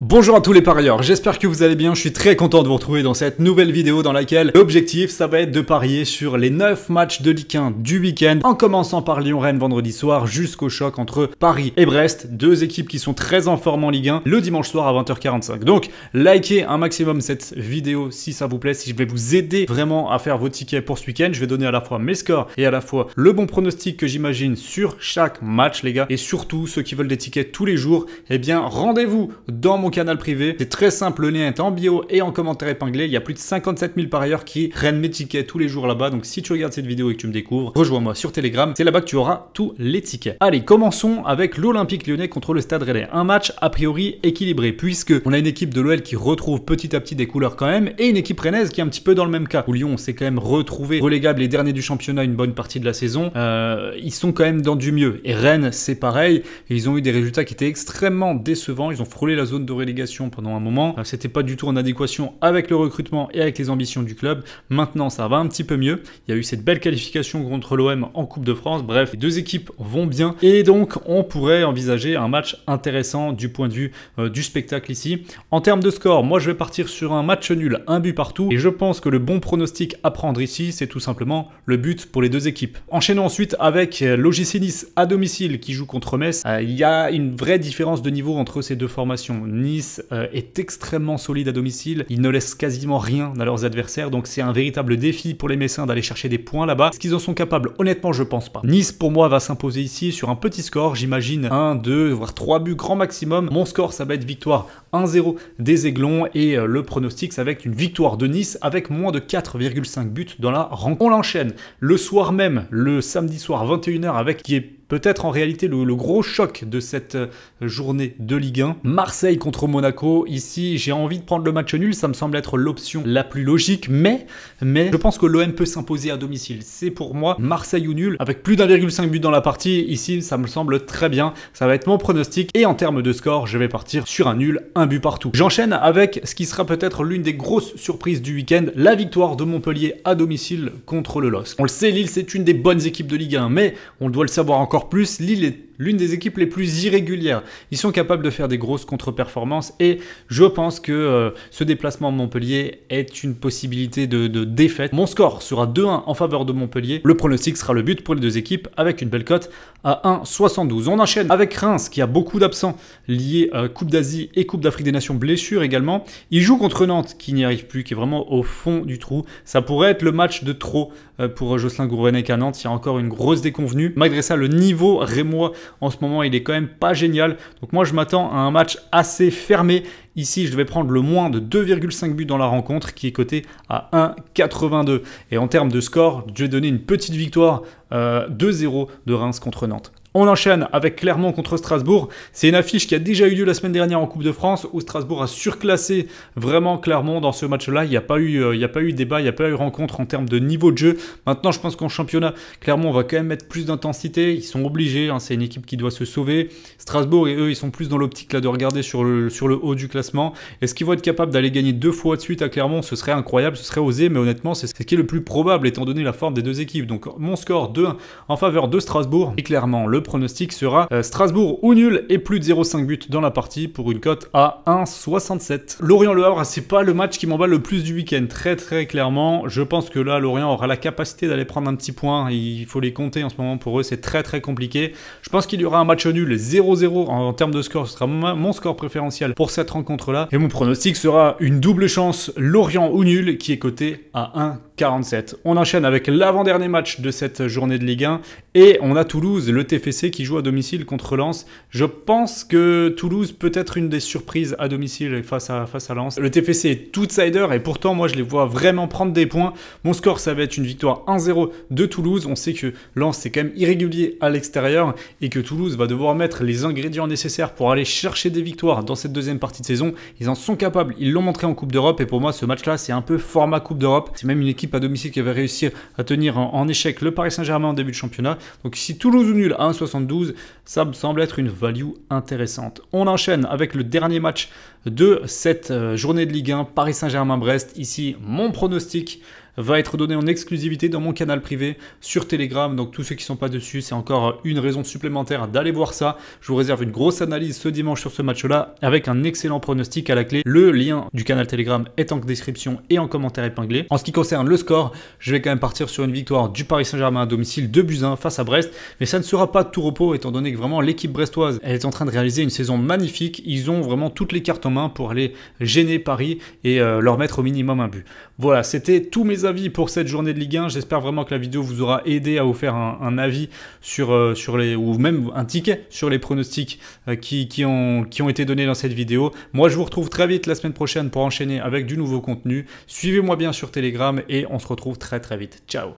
Bonjour à tous les parieurs, j'espère que vous allez bien, je suis très content de vous retrouver dans cette nouvelle vidéo dans laquelle l'objectif ça va être de parier sur les 9 matchs de Ligue 1 du week-end en commençant par Lyon-Rennes vendredi soir jusqu'au choc entre Paris et Brest, deux équipes qui sont très en forme en Ligue 1 le dimanche soir à 20h45. Donc likez un maximum cette vidéo si ça vous plaît, si je vais vous aider vraiment à faire vos tickets pour ce week-end, je vais donner à la fois mes scores et à la fois le bon pronostic que j'imagine sur chaque match les gars et surtout ceux qui veulent des tickets tous les jours, eh bien rendez-vous dans mon canal privé. C'est très simple, le lien est en bio et en commentaire épinglé. Il y a plus de 57 000 par ailleurs qui prennent mes tickets tous les jours là-bas. Donc si tu regardes cette vidéo et que tu me découvres, rejoins-moi sur Telegram. C'est là-bas que tu auras tous les tickets. Allez, commençons avec l'Olympique lyonnais contre le Stade Rennais. Un match a priori équilibré puisque on a une équipe de l'OL qui retrouve petit à petit des couleurs quand même et une équipe rennaise qui est un petit peu dans le même cas. Où Lyon s'est quand même retrouvé relégable les derniers du championnat une bonne partie de la saison. Euh, ils sont quand même dans du mieux. Et Rennes, c'est pareil. Ils ont eu des résultats qui étaient extrêmement décevants. Ils ont frôlé la zone de relégation pendant un moment. Euh, c'était pas du tout en adéquation avec le recrutement et avec les ambitions du club. Maintenant, ça va un petit peu mieux. Il y a eu cette belle qualification contre l'OM en Coupe de France. Bref, les deux équipes vont bien et donc on pourrait envisager un match intéressant du point de vue euh, du spectacle ici. En termes de score, moi je vais partir sur un match nul, un but partout et je pense que le bon pronostic à prendre ici, c'est tout simplement le but pour les deux équipes. Enchaînons ensuite avec l'OGC Nice à domicile qui joue contre Metz. Euh, il y a une vraie différence de niveau entre ces deux formations. Nice euh, est extrêmement solide à domicile. Ils ne laissent quasiment rien à leurs adversaires, donc c'est un véritable défi pour les Messins d'aller chercher des points là-bas. Est-ce qu'ils en sont capables Honnêtement, je pense pas. Nice, pour moi, va s'imposer ici sur un petit score, j'imagine 1, 2, voire 3 buts grand maximum. Mon score, ça va être victoire 1-0 des Aiglons et euh, le pronostic, ça va être une victoire de Nice avec moins de 4,5 buts dans la rencontre. On l'enchaîne le soir même, le samedi soir 21h avec qui est peut-être en réalité le, gros choc de cette euh, journée de Ligue 1. Marseille contre Monaco, ici j'ai envie de prendre le match nul, ça me semble être l'option la plus logique, mais, mais je pense que l'OM peut s'imposer à domicile. C'est pour moi Marseille ou nul, avec plus d'1,5 buts dans la partie, ici ça me semble très bien, ça va être mon pronostic, et en termes de score, je vais partir sur un nul, un but partout. J'enchaîne avec ce qui sera peut-être l'une des grosses surprises du week-end, la victoire de Montpellier à domicile contre le LOSC. On le sait, Lille c'est une des bonnes équipes de Ligue 1, mais on doit le savoir encore encore plus, l'île est l'une des équipes les plus irrégulières. Ils sont capables de faire des grosses contre-performances et je pense que euh, ce déplacement à Montpellier est une possibilité de, défaite. Mon score sera 2-1 en faveur de Montpellier. Le pronostic sera le but pour les deux équipes avec une belle cote à 1,72. On enchaîne avec Reims qui a beaucoup d'absents liés à Coupe d'Asie et Coupe d'Afrique des Nations, blessures également. Il joue contre Nantes qui n'y arrive plus, qui est vraiment au fond du trou. Ça pourrait être le match de trop euh, pour Jocelyn Gourvenec à Nantes. Il y a encore une grosse déconvenue. Malgré ça, le niveau rémois en ce moment, il est quand même pas génial. Donc moi, je m'attends à un match assez fermé. Ici, je devais prendre le moins de 2,5 buts dans la rencontre qui est coté à 1,82. Et en termes de score, je vais donner une petite victoire 2-0 euh, de Reims contre Nantes. On enchaîne avec Clermont contre Strasbourg. C'est une affiche qui a déjà eu lieu la semaine dernière en Coupe de France où Strasbourg a surclassé vraiment Clermont dans ce match-là. Il n'y a, pas eu, euh, a pas eu débat, il n'y a pas eu rencontre en termes de niveau de jeu. Maintenant, je pense qu'en championnat, Clermont va quand même mettre plus d'intensité. Ils sont obligés, hein, c'est une équipe qui doit se sauver. Strasbourg et eux, ils sont plus dans l'optique là de regarder sur le, sur le haut du classement. Est-ce qu'ils vont être capables d'aller gagner deux fois de suite à Clermont Ce serait incroyable, ce serait osé, mais honnêtement, c'est ce qui est le plus probable étant donné la forme des deux équipes. Donc, mon score 2 en faveur de Strasbourg et clairement Le le pronostic sera euh, Strasbourg ou nul et plus de 0,5 buts dans la partie pour une cote à 1,67. Lorient-Le Havre, c'est pas le match qui m'emballe le plus du week-end, très très clairement. Je pense que là, Lorient aura la capacité d'aller prendre un petit point. Il faut les compter en ce moment pour eux, c'est très très compliqué. Je pense qu'il y aura un match nul 0-0 en termes de score. Ce sera mon score préférentiel pour cette rencontre-là. Et mon pronostic sera une double chance Lorient ou nul qui est coté à 1. 47. On enchaîne avec l'avant-dernier match de cette journée de Ligue 1 et on a Toulouse, le TFC qui joue à domicile contre Lens. Je pense que Toulouse peut être une des surprises à domicile face à, face à Lens. Le TFC est outsider et pourtant moi je les vois vraiment prendre des points. Mon score ça va être une victoire 1-0 de Toulouse. On sait que Lens c'est quand même irrégulier à l'extérieur et que Toulouse va devoir mettre les ingrédients nécessaires pour aller chercher des victoires dans cette deuxième partie de saison. Ils en sont capables, ils l'ont montré en Coupe d'Europe et pour moi ce match là c'est un peu format Coupe d'Europe. C'est même une équipe à domicile qui va réussir à tenir en, échec le Paris Saint-Germain en début de championnat. Donc si Toulouse ou nul à 1,72, ça me semble être une value intéressante. On enchaîne avec le dernier match de cette euh, journée de Ligue 1, Paris Saint-Germain-Brest. Ici, mon pronostic va être donné en exclusivité dans mon canal privé sur Telegram. Donc tous ceux qui ne sont pas dessus, c'est encore une raison supplémentaire d'aller voir ça. Je vous réserve une grosse analyse ce dimanche sur ce match-là avec un excellent pronostic à la clé. Le lien du canal Telegram est en description et en commentaire épinglé. En ce qui concerne le score, je vais quand même partir sur une victoire du Paris Saint-Germain à domicile de Buzyn face à Brest. Mais ça ne sera pas tout repos étant donné que vraiment l'équipe brestoise, elle est en train de réaliser une saison magnifique. Ils ont vraiment toutes les cartes en main pour aller gêner Paris et euh, leur mettre au minimum un but. Voilà, c'était tous mes pour cette journée de Ligue 1. J'espère vraiment que la vidéo vous aura aidé à vous faire un, avis sur, euh, sur les, ou même un ticket sur les pronostics euh, qui, ont, qui ont été donnés dans cette vidéo. Moi, je vous retrouve très vite la semaine prochaine pour enchaîner avec du nouveau contenu. Suivez-moi bien sur Telegram et on se retrouve très très vite. Ciao